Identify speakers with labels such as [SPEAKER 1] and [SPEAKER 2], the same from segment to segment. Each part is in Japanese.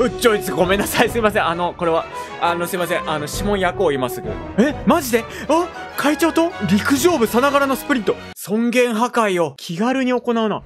[SPEAKER 1] うっちょいつごめんなさい。すいません。あの、これは、あの、すいません。あの、指紋役を今すぐ。え、マジであ会長と陸上部さながらのスプリント。尊厳破壊を気軽に行うな。ん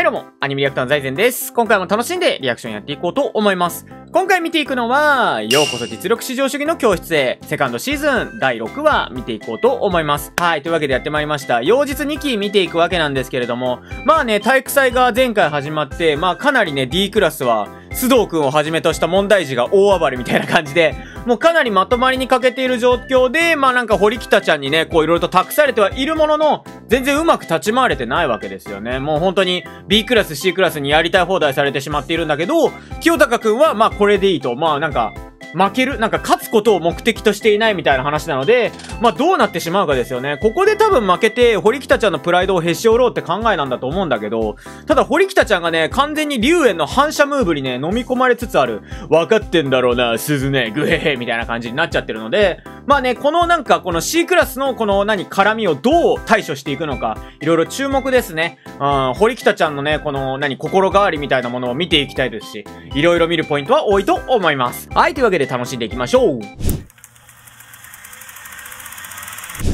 [SPEAKER 1] はいどうも、アニメリアクターの財前です。今回も楽しんでリアクションやっていこうと思います。今回見ていくのは、ようこそ実力至上主義の教室へ、セカンドシーズン第6話見ていこうと思います。はい、というわけでやってまいりました。妖術2期見ていくわけなんですけれども、まあね、体育祭が前回始まって、まあかなりね、D クラスは、須藤くんをはじめとした問題児が大暴れみたいな感じで、もうかなりまとまりに欠けている状況で、まあなんか堀北ちゃんにね、こういろいろと託されてはいるものの、全然うまく立ち回れてないわけですよね。もう本当に B クラス、C クラスにやりたい放題されてしまっているんだけど、清高くんはまあこれでいいと、まあなんか、負ける、なんか勝つことを目的としていないみたいな話なので、まあどうなってしまうかですよね。ここで多分負けて、堀北ちゃんのプライドをへし折ろうって考えなんだと思うんだけど、ただ堀北ちゃんがね、完全に龍炎の反射ムーブにね、飲み込まれつつある。分かってんだろうな、鈴ね、グヘヘ、みたいな感じになっちゃってるので、まあね、このなんかこの C クラスのこの何、絡みをどう対処していくのか、いろいろ注目ですね。うん、堀北ちゃんのね、この何、心変わりみたいなものを見ていきたいですし、いろいろ見るポイントは多いと思います。はい、というわけで楽しんでいきましょう。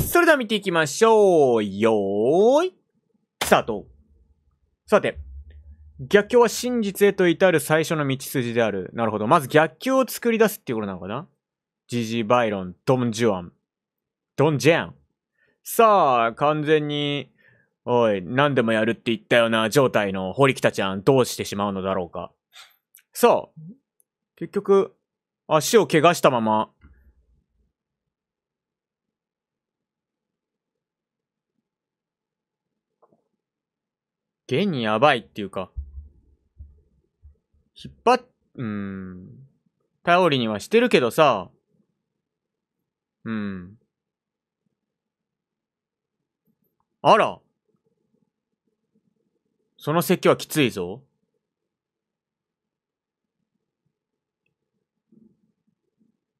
[SPEAKER 1] それでは見ていきましょう。よーい、スタート。さて、逆境は真実へと至る最初の道筋である。なるほど。まず逆境を作り出すっていうことなのかなジジバイロン、ドン・ジュアン。ドン・ジェン。さあ、完全に、おい、何でもやるって言ったような、状態の堀北ちゃん、どうしてしまうのだろうか。さあ、結局、足を怪我したまま、現にやばいっていうか、引っ張っ、うーん、頼りにはしてるけどさ、うん。あらその説教はきついぞ。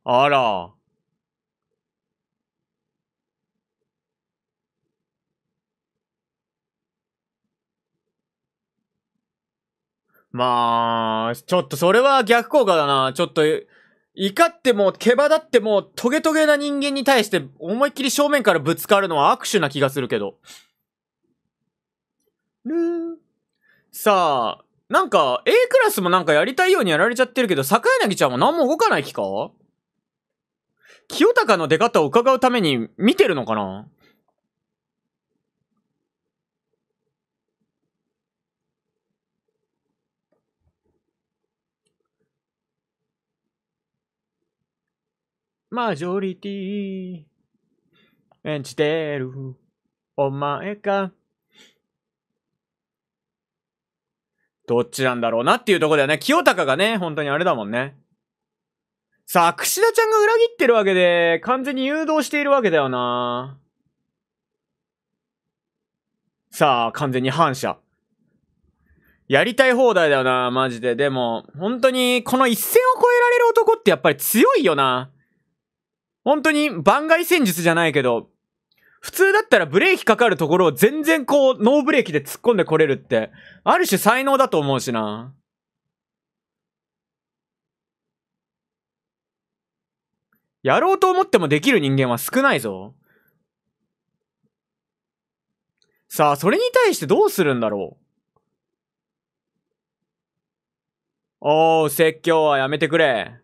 [SPEAKER 1] あら。まあ、ちょっとそれは逆効果だな。ちょっと、怒っても毛羽だってもトゲトゲな人間に対して、思いっきり正面からぶつかるのは握手な気がするけど。ー。さあ、なんか、A クラスもなんかやりたいようにやられちゃってるけど、坂柳ちゃんは何も動かない気か清高の出方を伺うために見てるのかなマジョリティ演じてるお前かどっちなんだろうなっていうとこだよね。清高がね、本当にあれだもんね。さあ、串田ちゃんが裏切ってるわけで、完全に誘導しているわけだよな。さあ、完全に反射。やりたい放題だよな、マジで。でも、本当に、この一線を越えられる男ってやっぱり強いよな。本当に番外戦術じゃないけど、普通だったらブレーキかかるところを全然こう、ノーブレーキで突っ込んでこれるって、ある種才能だと思うしな。やろうと思ってもできる人間は少ないぞ。さあ、それに対してどうするんだろうおー、説教はやめてくれ。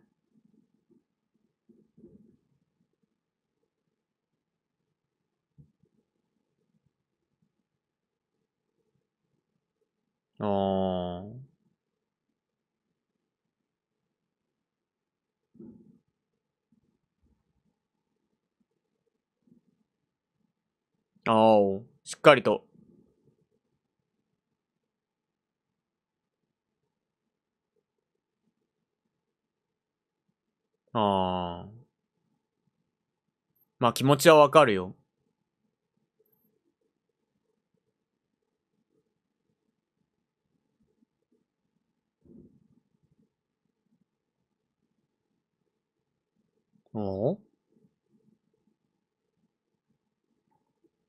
[SPEAKER 1] ああ。あー、しっかりと。ああ。まあ気持ちはわかるよ。お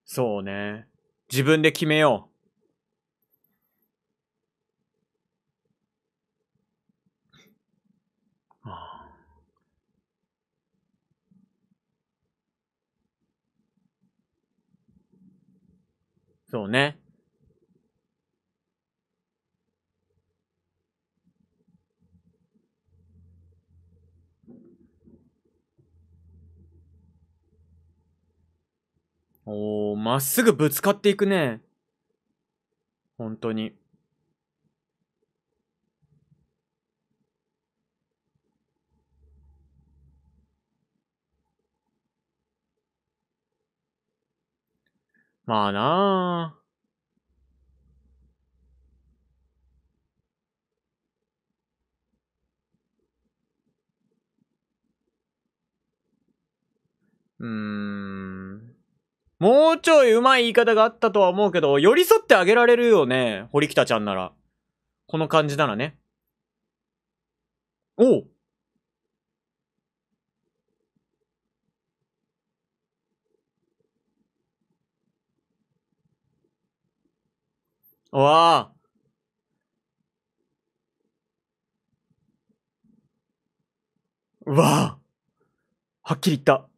[SPEAKER 1] そうね。自分で決めよう。そうね。おー、まっすぐぶつかっていくね。本当に。まあなあ。うーん。もうちょいうまい言い方があったとは思うけど、寄り添ってあげられるよね。堀北ちゃんなら。この感じならね。おうわあ。わあ。はっきり言った。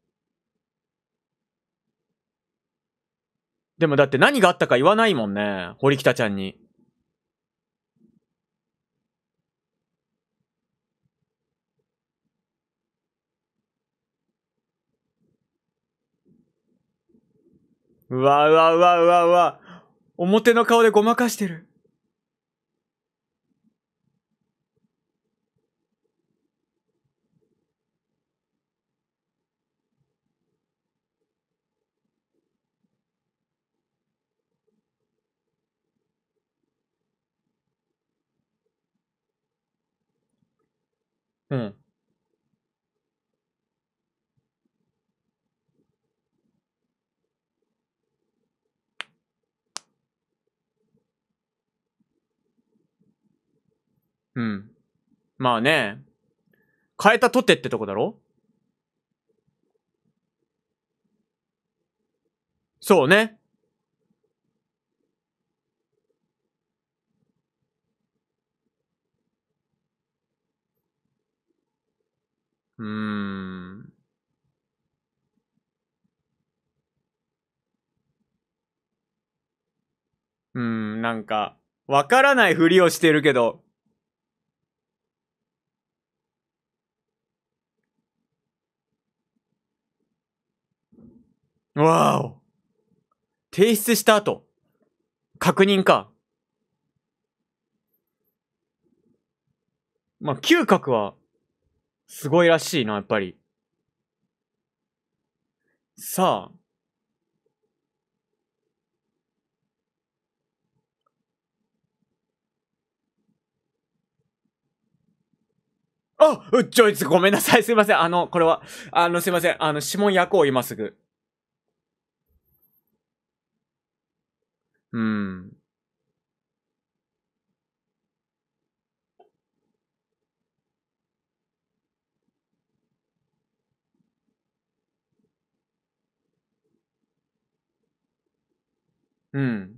[SPEAKER 1] でもだって何があったか言わないもんね。堀北ちゃんに。うわうわうわうわうわ。表の顔でごまかしてる。うん。うん。まあね。変えたとてってとこだろそうね。うーん。うーん、なんか、わからないふりをしてるけど、わお。提出した後、確認か。まあ、嗅覚はすごいらしいな、やっぱり。さあ。あうっちょいつごめんなさい。すいません。あの、これは、あの、すいません。あの、指紋焼こう、今すぐ。うん。うん。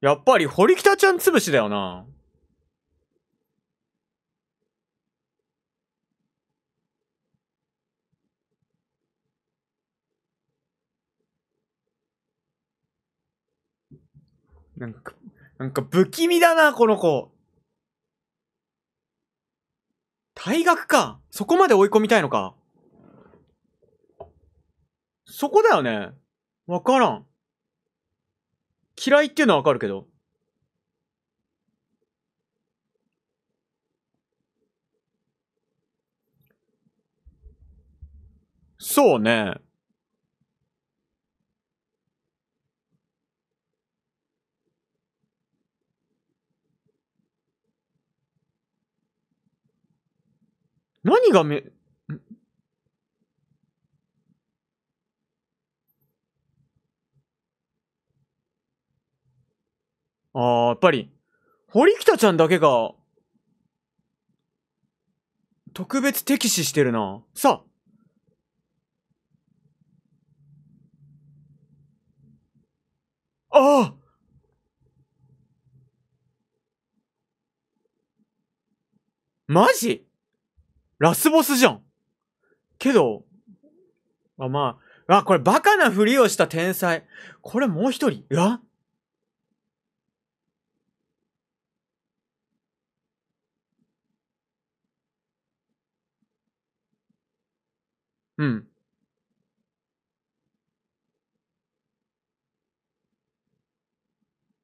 [SPEAKER 1] やっぱり堀北ちゃん潰しだよな。なんか、なんか不気味だな、この子。退学か。そこまで追い込みたいのか。そこだよね。わからん。嫌いっていうのはわかるけど。そうね。何がめ、ああ、やっぱり、堀北ちゃんだけが、特別敵視してるな。さあああマジラスボスじゃんけど、あ、まあ、あ、これバカなふりをした天才。これもう一人。うわうん。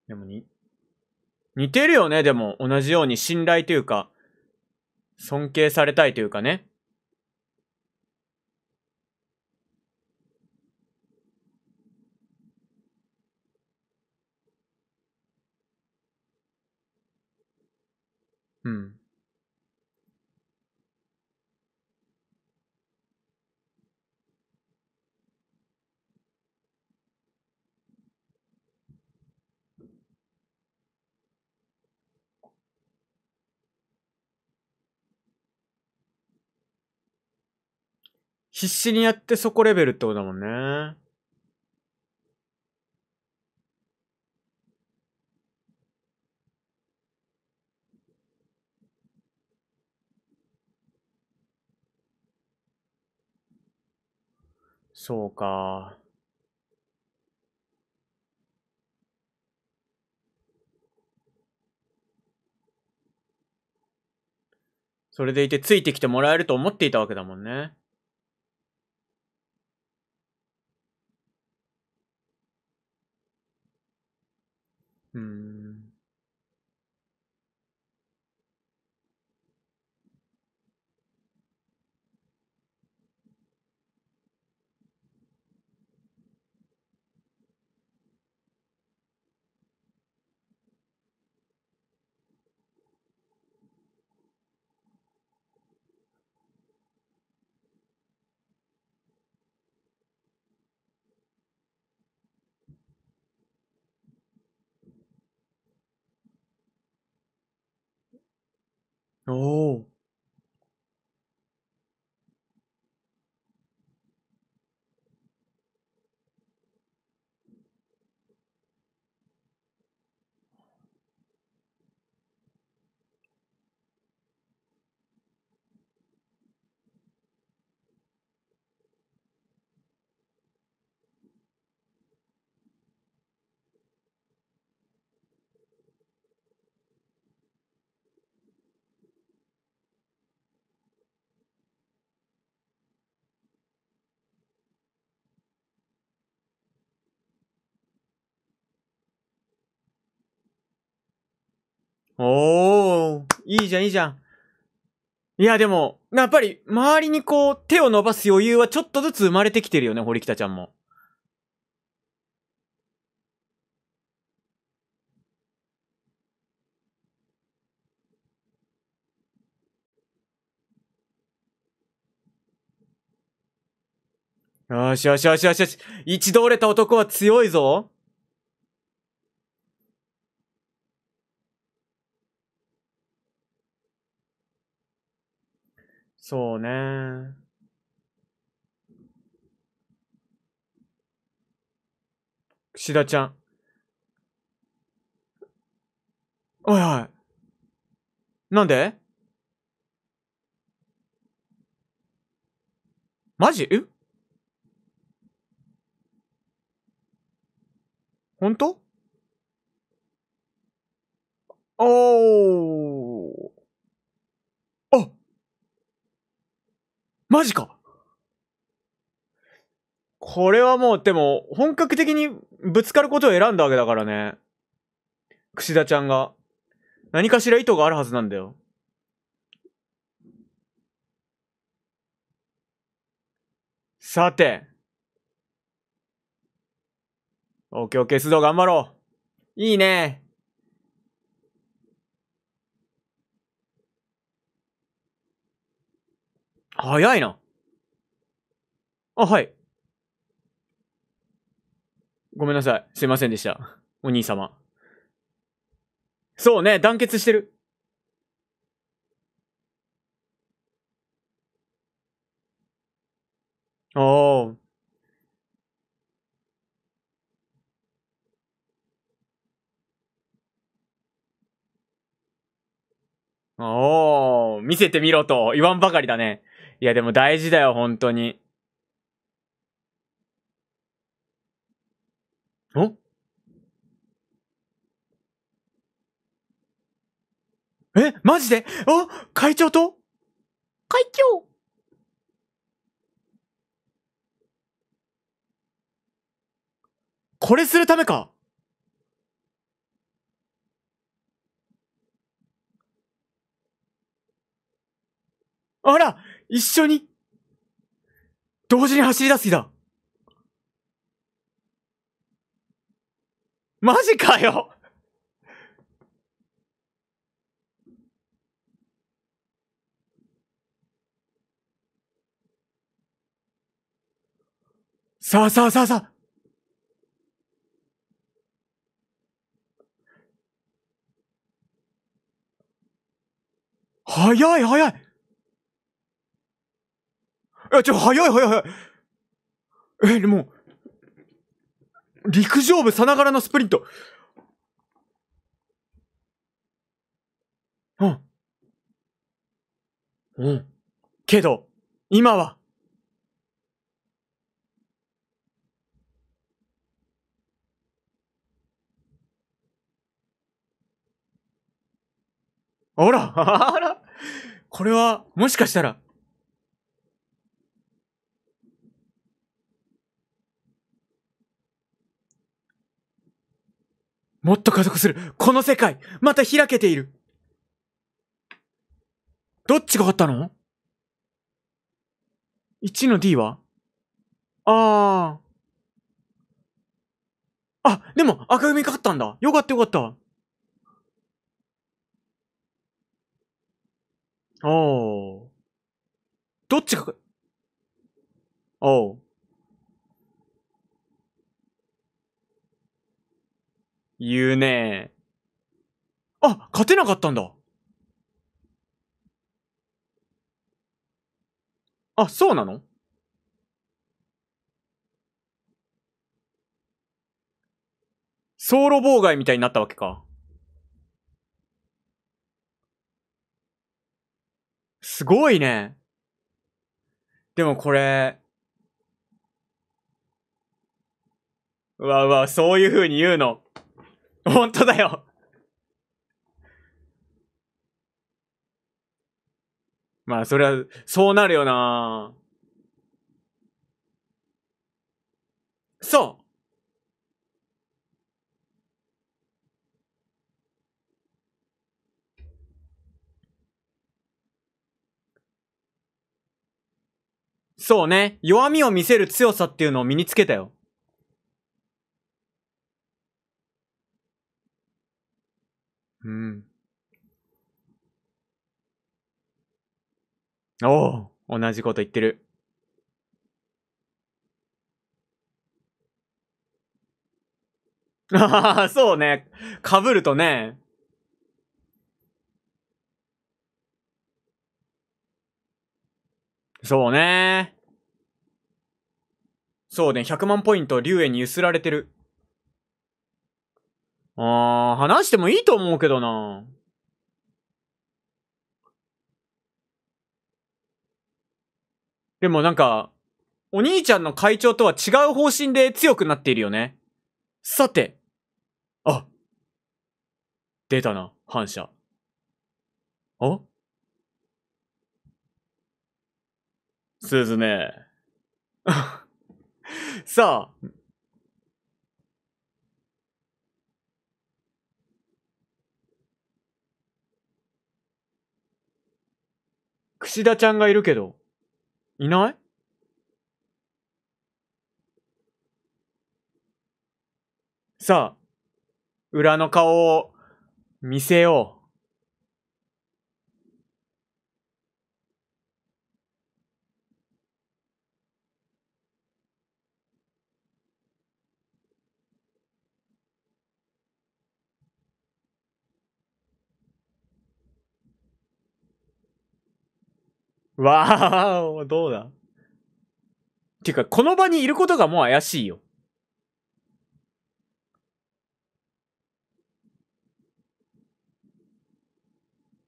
[SPEAKER 1] でもに、似てるよね、でも。同じように信頼というか、尊敬されたいというかね。うん。必死にやってそこレベルってことだもんね。そうか。それでいてついてきてもらえると思っていたわけだもんね。哦。おー、いいじゃん、いいじゃん。いや、でも、やっぱり、周りにこう、手を伸ばす余裕はちょっとずつ生まれてきてるよね、堀北ちゃんも。よしよしよしよしよし。一度折れた男は強いぞ。そうね。串田ちゃん。おいおい。なんでマジえ本当おーマジかこれはもう、でも、本格的にぶつかることを選んだわけだからね。し田ちゃんが。何かしら意図があるはずなんだよ。さて。オッケーオッケー、須藤頑張ろう。いいね。早いな。あ、はい。ごめんなさい。すいませんでした。お兄様。そうね、団結してる。おー。おー、見せてみろと言わんばかりだね。いや、でも大事だよ、本当に。おえマジでお会長と会長これするためかあら一緒に、同時に走り出す気だ。マジかよさあさあさあさあ早い早いえ、ちょ、早い早い早い。え、でも、陸上部さながらのスプリント。うん。うん。けど、今は、あら、あら、これは、もしかしたら、もっと加速するこの世界また開けているどっちが勝ったの ?1 の D はああ。あ、でも赤組勝ったんだ。よかったよかった。おー。どっちが、おあ。言うねあ、勝てなかったんだ。あ、そうなの走路妨害みたいになったわけか。すごいね。でもこれ、うわうわ、そういう風に言うの。本当だよまあ、それは、そうなるよなそうそうね。弱みを見せる強さっていうのを身につけたよ。うん。おお同じこと言ってる。ああ、そうね。被るとね。そうね。そうね、100万ポイント、竜炎にゆすられてる。あー、話してもいいと思うけどな。でもなんか、お兄ちゃんの会長とは違う方針で強くなっているよね。さて。あ。出たな、反射。あすずね。さあ、櫛田ちゃんがいるけど、いないさあ、裏の顔を見せよう。わーお、どうだていうか、この場にいることがもう怪しいよ。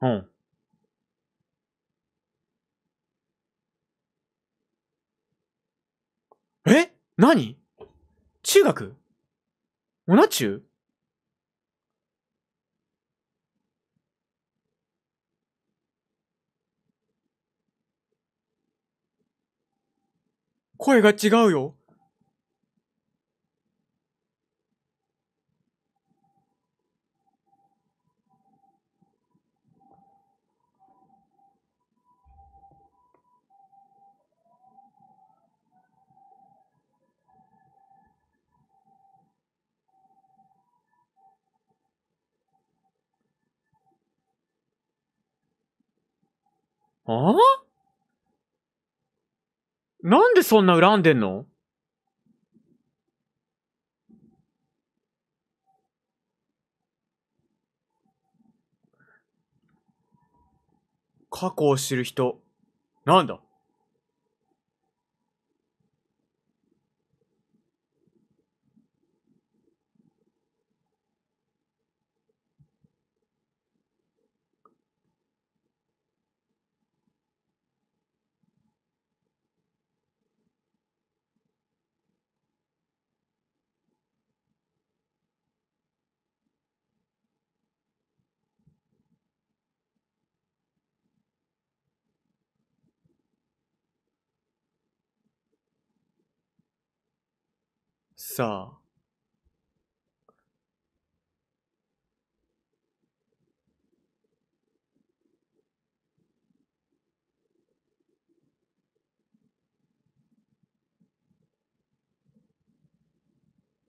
[SPEAKER 1] うん。え何中学おな中声が違うよ。ああなんでそんな恨んでんの過去を知る人。なんださ、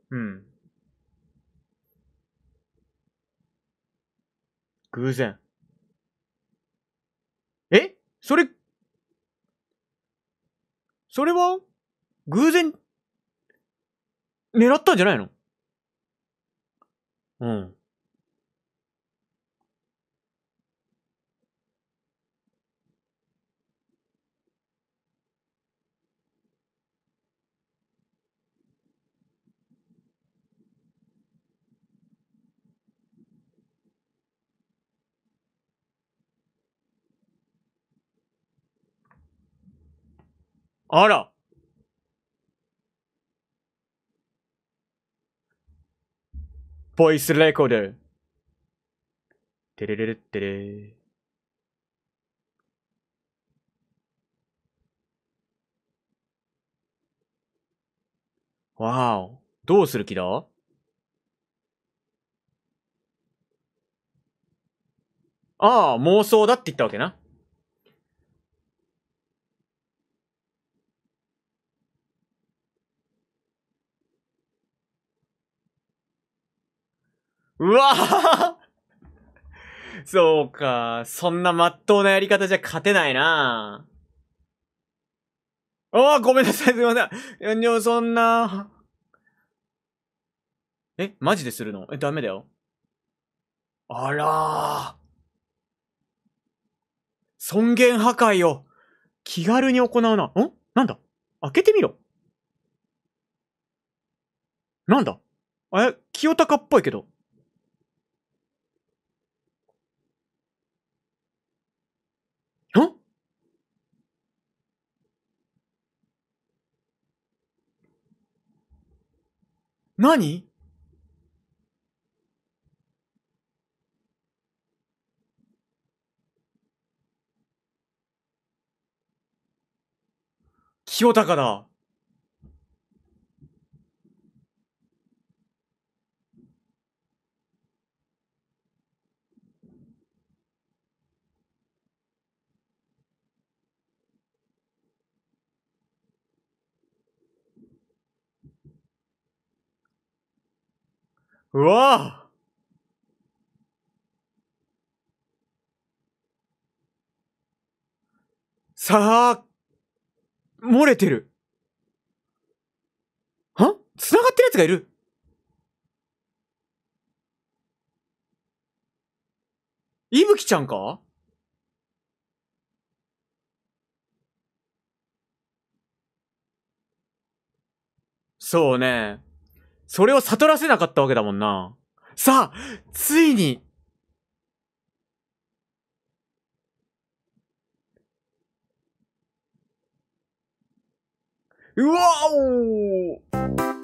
[SPEAKER 1] うん。偶然。えそれ、それは偶然狙ったんじゃないのうん。あら。ボイスレコーダー。てれれれってれわお。どうする気だああ、妄想だって言ったわけな。うわそうか。そんな真っ当なやり方じゃ勝てないなああ、ごめんなさい、すいません。いや、そんな。え、マジでするのえ、ダメだよ。あらぁ。尊厳破壊を気軽に行うな。んなんだ開けてみろ。なんだえ、清高っぽいけど。何清高だ。うわぁさあ、漏れてる。は繋がってる奴がいるいぶきちゃんかそうね。それを悟らせなかったわけだもんな。さあ、ついに、うわお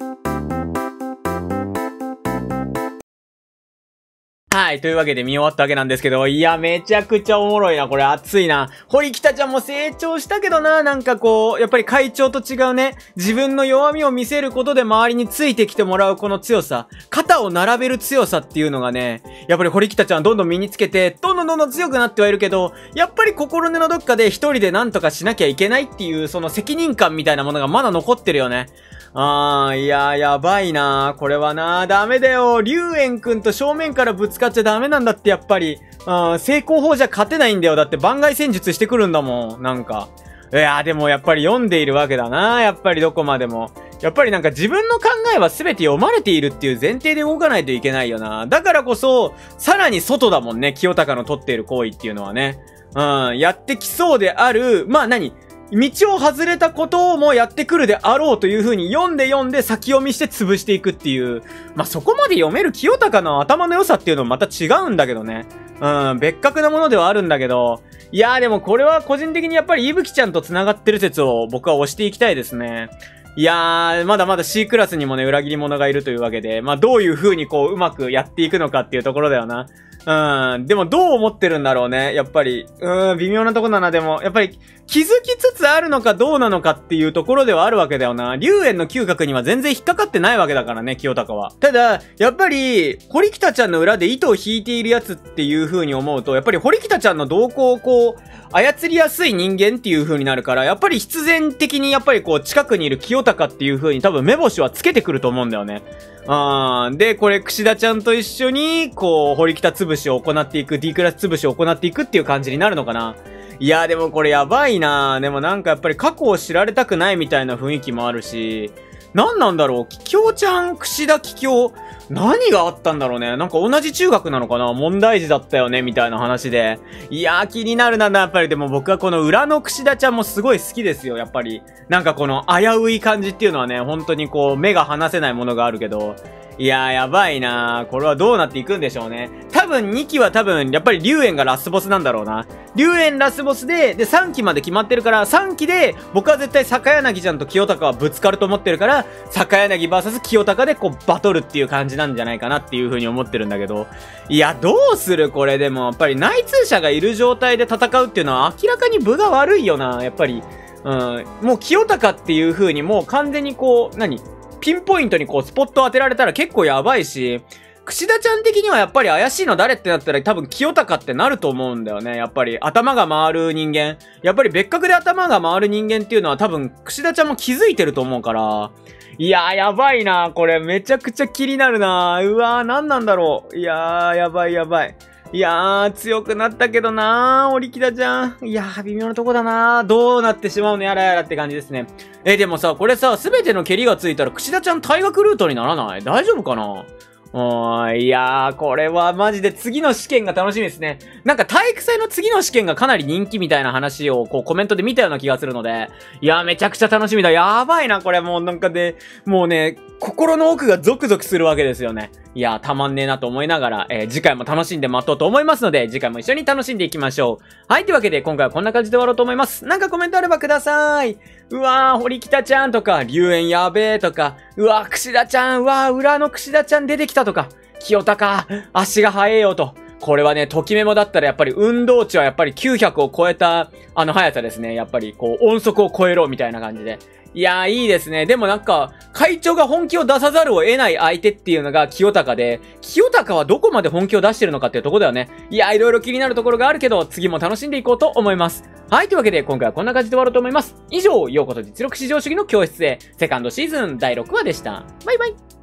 [SPEAKER 1] はい。というわけで見終わったわけなんですけど、いや、めちゃくちゃおもろいな。これ熱いな。堀北ちゃんも成長したけどな、なんかこう、やっぱり会長と違うね、自分の弱みを見せることで周りについてきてもらうこの強さ、肩を並べる強さっていうのがね、やっぱり堀北ちゃんどんどん身につけて、どんどんどんどん強くなってはいるけど、やっぱり心根のどっかで一人で何とかしなきゃいけないっていう、その責任感みたいなものがまだ残ってるよね。あー、いやー、やばいなー。これはなー、ダメだよ。龍炎くんと正面からぶつかっちゃダメなんだって、やっぱり。うん、成功法じゃ勝てないんだよ。だって番外戦術してくるんだもん。なんか。いやー、でもやっぱり読んでいるわけだなやっぱりどこまでも。やっぱりなんか自分の考えは全て読まれているっていう前提で動かないといけないよな。だからこそ、さらに外だもんね、清高の取っている行為っていうのはね。うん、やってきそうである、まあ何道を外れたことをもやってくるであろうという風に読んで読んで先読みして潰していくっていう。まあ、そこまで読める清高の頭の良さっていうのもまた違うんだけどね。うん、別格なものではあるんだけど。いやーでもこれは個人的にやっぱりいぶきちゃんと繋がってる説を僕は押していきたいですね。いやー、まだまだ C クラスにもね、裏切り者がいるというわけで、まあ、どういう風にこう、うまくやっていくのかっていうところだよな。うん。でもどう思ってるんだろうね。やっぱり。うん、微妙なとこだな。でも、やっぱり気づきつつあるのかどうなのかっていうところではあるわけだよな。龍炎の嗅覚には全然引っかかってないわけだからね、清高は。ただ、やっぱり、堀北ちゃんの裏で糸を引いているやつっていう風に思うと、やっぱり堀北ちゃんの動向をこう、操りやすい人間っていう風になるから、やっぱり必然的にやっぱりこう、近くにいる清高っていう風に多分目星はつけてくると思うんだよね。うん。で、これ、串田ちゃんと一緒に、こう、堀北潰しを行っていく、D クラス潰しを行っていくっていう感じになるのかないやでもこれやばいなでもなんかやっぱり過去を知られたくないみたいな雰囲気もあるし、何なんだろう桔梗ちゃん、櫛田桔梗、何があったんだろうねなんか同じ中学なのかな問題児だったよねみたいな話で。いやー気になるな、やっぱり。でも僕はこの裏の櫛田ちゃんもすごい好きですよ、やっぱり。なんかこの危うい感じっていうのはね、本当にこう、目が離せないものがあるけど、いやー、やばいなー。これはどうなっていくんでしょうね。多分2期は多分、やっぱり竜炎がラスボスなんだろうな。竜炎ラスボスで、で、3期まで決まってるから、3期で、僕は絶対坂柳ちゃんと清高はぶつかると思ってるから、坂柳 VS 清高でこう、バトルっていう感じなんじゃないかなっていう風に思ってるんだけど。いや、どうするこれでも、やっぱり内通者がいる状態で戦うっていうのは明らかに分が悪いよな、やっぱり。うん、もう清高っていう風にもう完全にこう、何ピンポイントにこう、スポット当てられたら結構やばいし、くしだちゃん的にはやっぱり怪しいの誰ってなったら多分清高ってなると思うんだよね。やっぱり頭が回る人間。やっぱり別格で頭が回る人間っていうのは多分し田ちゃんも気づいてると思うから。いやーやばいなこれめちゃくちゃ気になるなうわー何なんだろう。いやーやばいやばい。いやー、強くなったけどなー、折りキダちゃん。いやー、微妙なとこだなー。どうなってしまうのやらやらって感じですね。え、でもさ、これさ、すべての蹴りがついたら、串田ちゃん退学ルートにならない大丈夫かなおいやー、これはマジで次の試験が楽しみですね。なんか体育祭の次の試験がかなり人気みたいな話をこうコメントで見たような気がするので、いやーめちゃくちゃ楽しみだ。やばいな、これもうなんかで、もうね、心の奥がゾクゾクするわけですよね。いやーたまんねえなと思いながら、えー、次回も楽しんで待とうと思いますので、次回も一緒に楽しんでいきましょう。はい、というわけで今回はこんな感じで終わろうと思います。なんかコメントあればください。うわー、堀北ちゃんとか、龍炎やべえとか、うわー、串田ちゃん、うわー、裏の串田ちゃん出てきたとか、清高、足が速えよと、これはね、ときメモだったらやっぱり運動値はやっぱり900を超えた、あの速さですね。やっぱりこう、音速を超えろみたいな感じで。いやー、いいですね。でもなんか、会長が本気を出さざるを得ない相手っていうのが清高で、清高はどこまで本気を出してるのかっていうとこだよね。いやー、いろいろ気になるところがあるけど、次も楽しんでいこうと思います。はい、というわけで今回はこんな感じで終わろうと思います。以上、ようこそ実力至上主義の教室へ、セカンドシーズン第6話でした。バイバイ。